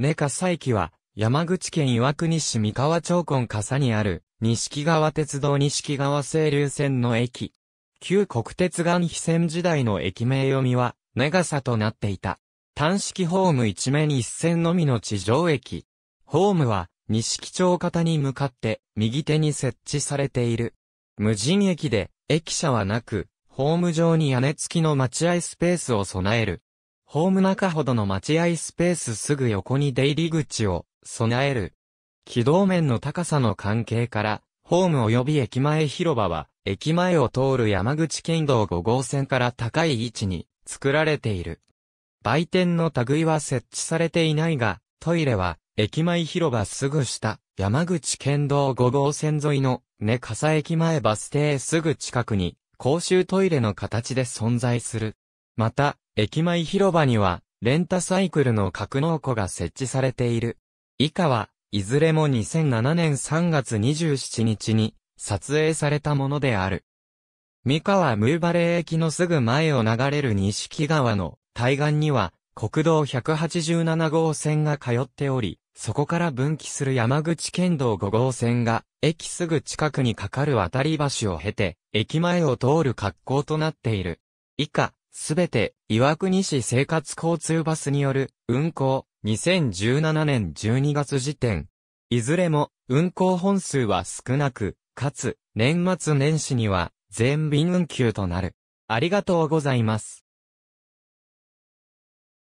根笠駅は、山口県岩国市三河町根笠にある、錦川鉄道錦川清流線の駅。旧国鉄岩非線時代の駅名読みは、根笠となっていた。単式ホーム一面一線のみの地上駅。ホームは、錦町方に向かって、右手に設置されている。無人駅で、駅舎はなく、ホーム上に屋根付きの待合スペースを備える。ホーム中ほどの待合スペースすぐ横に出入り口を備える。軌道面の高さの関係から、ホーム及び駅前広場は、駅前を通る山口県道5号線から高い位置に作られている。売店の類は設置されていないが、トイレは、駅前広場すぐ下、山口県道5号線沿いの、根笠駅前バス停すぐ近くに、公衆トイレの形で存在する。また、駅前広場には、レンタサイクルの格納庫が設置されている。以下は、いずれも2007年3月27日に撮影されたものである。三河ムーバレー駅のすぐ前を流れる錦川の対岸には国道187号線が通っており、そこから分岐する山口県道5号線が駅すぐ近くに架かる渡り橋を経て駅前を通る格好となっている。以下、すべて岩国市生活交通バスによる運行2017年12月時点。いずれも運行本数は少なく、かつ年末年始には全便運休となる。ありがとうございます。